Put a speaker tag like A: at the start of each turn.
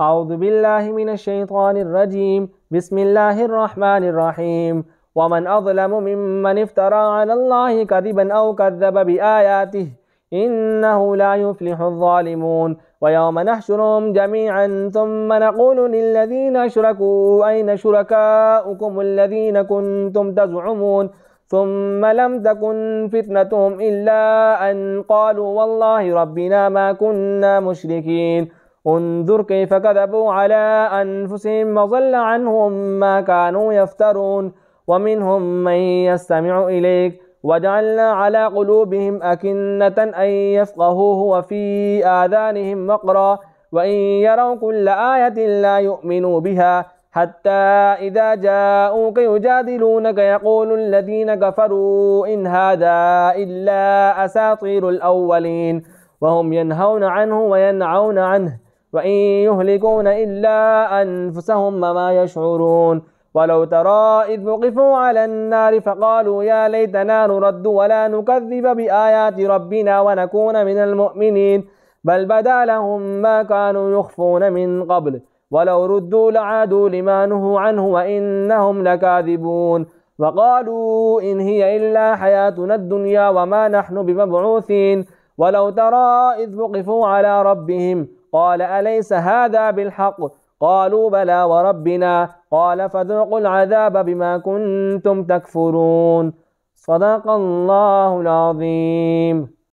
A: أعوذ بالله من الشيطان الرجيم بسم الله الرحمن الرحيم ومن أظلم ممن افترى على الله كذبا أو كذب بآياته إنه لا يفلح الظالمون ويوم نحشرهم جميعا ثم نقول للذين أشركوا أين شركاؤكم الذين كنتم تزعمون ثم لم تكن فتنتهم إلا أن قالوا والله ربنا ما كنا مشركين انظر كيف كذبوا على أنفسهم وضل عنهم ما كانوا يفترون ومنهم من يستمع إليك وجعلنا على قلوبهم أكنة أن يفقهوه وفي آذانهم مقرا وإن يروا كل آية لا يؤمنوا بها حتى إذا جاءوك يجادلونك يقول الذين كفروا إن هذا إلا أساطير الأولين وهم ينهون عنه وينعون عنه وإن يهلكون إلا أنفسهم وما يشعرون ولو ترى إذ وقفوا على النار فقالوا يا ليتنا نرد ولا نكذب بآيات ربنا ونكون من المؤمنين بل بدا لهم ما كانوا يخفون من قبل ولو ردوا لعادوا لما نهوا عنه وإنهم لكاذبون وقالوا إن هي إلا حياتنا الدنيا وما نحن بمبعوثين ولو ترى إذ وقفوا على ربهم قال أليس هذا بالحق قالوا بلى وربنا قال فذوقوا العذاب بما كنتم تكفرون صدق الله العظيم